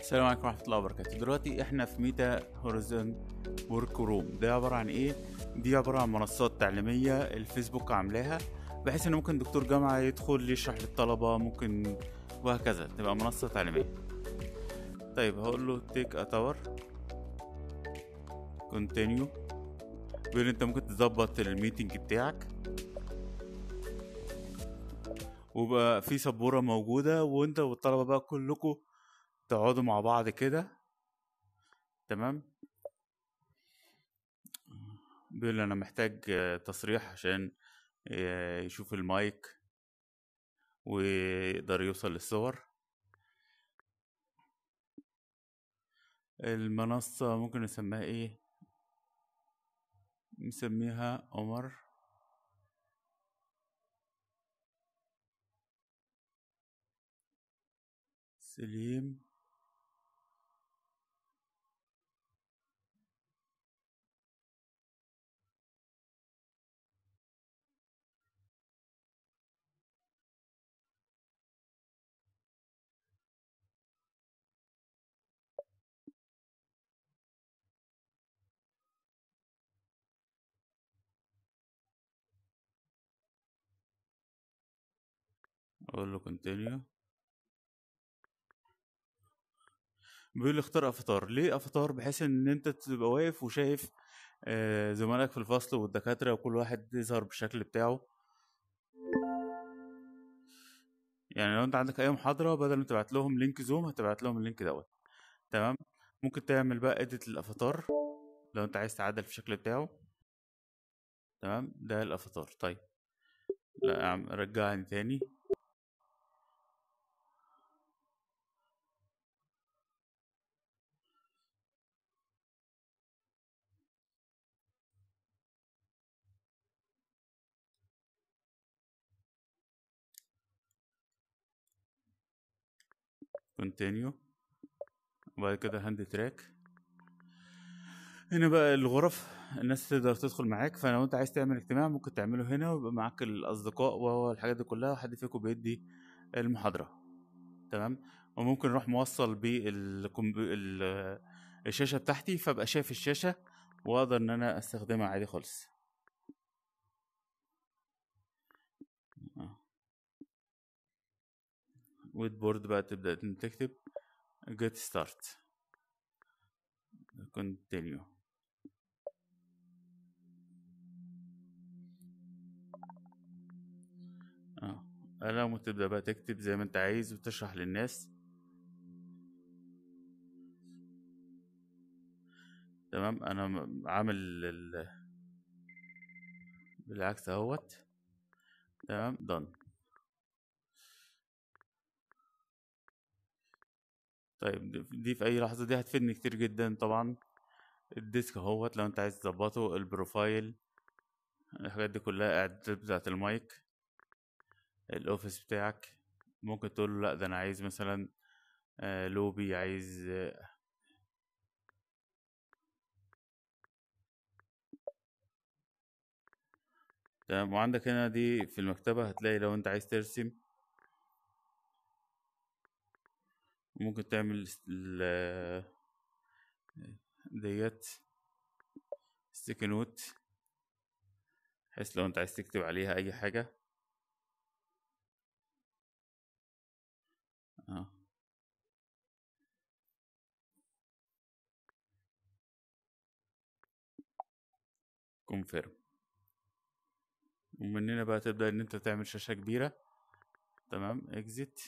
السلام عليكم ورحمه الله وبركاته دلوقتي احنا في ميتا هوريزون ورك روم ده عباره عن ايه دي عباره عن منصات تعليميه الفيسبوك عاملاها بحيث ان ممكن دكتور جامعه يدخل يشرح للطلبه ممكن وهكذا تبقى منصه تعليميه طيب هقول له تيك اتور كونتينيو بيقول انت ممكن تظبط الميتنج بتاعك وبقى في سبوره موجوده وانت والطلبه بقى كلكم تقعدوا مع بعض كده تمام بيقول انا محتاج تصريح عشان يشوف المايك ويقدر يوصل للصور المنصة ممكن نسميها ايه نسميها عمر سليم اقول له كونتينيو بيقول لي اختار افاتار ليه افاتار بحيث ان انت تبقى واقف وشايف آه، زملائك في الفصل والدكاتره وكل واحد يظهر بالشكل بتاعه يعني لو انت عندك اي محاضره بدل ما تبعت لهم لينك زوم هتبعت لهم اللينك دوت تمام ممكن تعمل بقى اديت للافاتار لو انت عايز تعدل في الشكل بتاعه تمام ده الافاتار طيب لا رجعني تاني كونتينيو وبعد كده هاند تراك هنا بقى الغرف الناس تقدر تدخل معاك فلو انت عايز تعمل اجتماع ممكن تعمله هنا ويبقى معاك الاصدقاء والحاجات دي كلها وحد فيكم بيدي المحاضره تمام وممكن اروح موصل بالشاشه بتاعتي فابقى شايف الشاشه واقدر ان انا استخدمها عادي خالص بورد بقى تبدأ تكتب جيت ستارت كونتينيو اه قلم وتبدأ بقى تكتب زي ما انت عايز وتشرح للناس تمام انا عامل ال... بالعكس اهوت تمام done طيب دي في اي لحظه دي هتفيدني كتير جدا طبعا الديسك اهوت لو انت عايز تظبطه البروفايل الحاجات دي كلها اعدادات بتاعه المايك الاوفيس بتاعك ممكن تقول له لا ده انا عايز مثلا آه لوبي عايز آه تمام وعندك هنا دي في المكتبة هتلاقي لو انت عايز ترسم ممكن تعمل ال ديت ستيك نوت بحيث لو انت عايز تكتب عليها اي حاجة اه كونفيرم ومن هنا بقى تبدأ ان انت تعمل شاشة كبيرة تمام اكزيت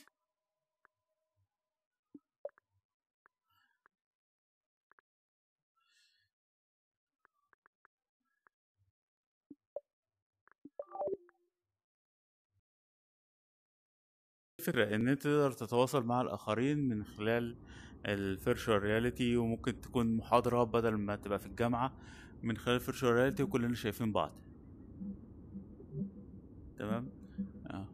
الفكره ان انت تقدر تتواصل مع الاخرين من خلال الفيرشوال رياليتي وممكن تكون محاضرة بدل ما تبقى في الجامعة من خلال الفيرشوال رياليتي وكلنا شايفين بعض تمام اه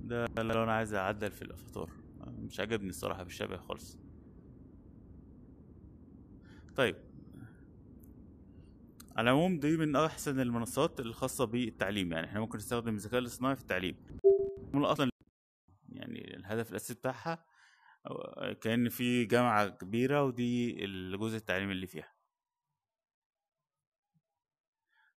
ده لو انا عايز اعدل في الافاتار مش عاجبني الصراحة بالشبه خالص طيب على العموم دي من احسن المنصات الخاصه بالتعليم يعني احنا ممكن نستخدم الذكاء الاصطناعي في التعليم اصلا يعني الهدف الاساسي بتاعها كان في جامعه كبيره ودي الجزء التعليمي اللي فيها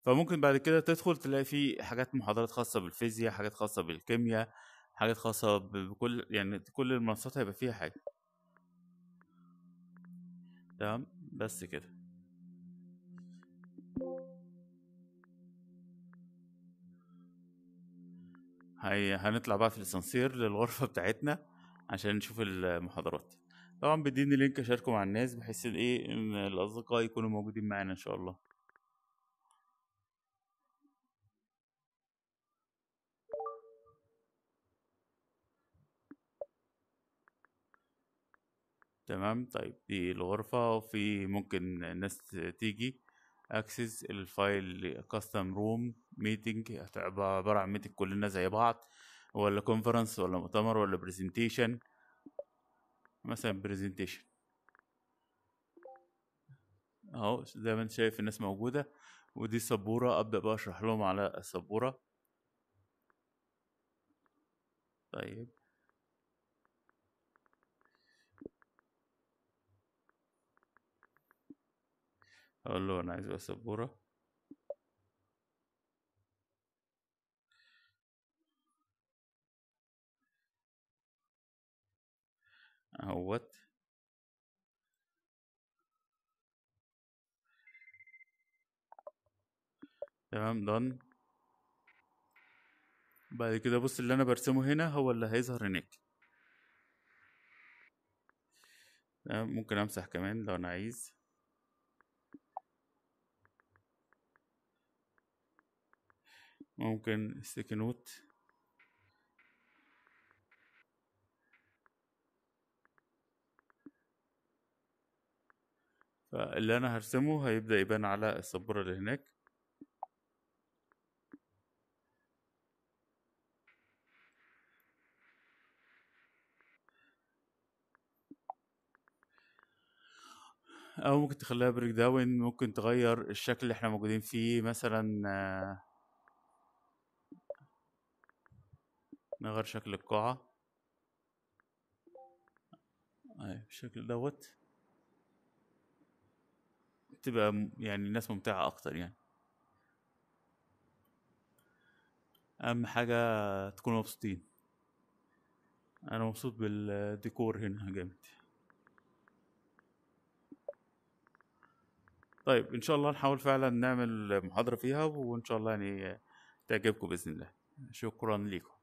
فممكن بعد كده تدخل تلاقي في حاجات محاضرات خاصه بالفيزياء حاجات خاصه بالكيمياء حاجات خاصه بكل يعني كل المنصات هيبقى فيها حاجه تمام بس كده هي هنطلع بقى في الاسانسير للغرفه بتاعتنا عشان نشوف المحاضرات طبعا بيديني لينك اشاركه مع الناس بحيث ايه ان الاصدقاء يكونوا موجودين معانا ان شاء الله تمام طيب دي الغرفة وفي ممكن الناس تيجي اكسس الفايل كاستم روم ميتنج هتبقى عباره عن ميتنج كلنا زي بعض ولا كونفرنس ولا مؤتمر ولا برزنتيشن مثلا برزنتيشن اهو زي ما انت شايف الناس موجوده ودي السبوره ابدا بقى اشرح لهم على السبوره طيب اقول له انا عايز بقى سبوره اهوت تمام دن بعد كده بص اللي انا برسمه هنا هو اللي هيظهر هناك تمام ممكن امسح كمان لو انا عايز ممكن ستيك نوت فاللي انا هرسمه هيبدأ يبان على السبورة اللي هناك او ممكن تخليها بريك داون ممكن تغير الشكل اللي احنا موجودين فيه مثلا آه، نغير شكل القاعة أي أيوة، بالشكل دوت تبقى يعني الناس ممتعة اكتر يعني اهم حاجة تكونوا مبسوطين انا مبسوط بالديكور هنا جامد طيب ان شاء الله نحاول فعلا نعمل محاضرة فيها وان شاء الله يعني تعجبكم باذن الله شكرا لكم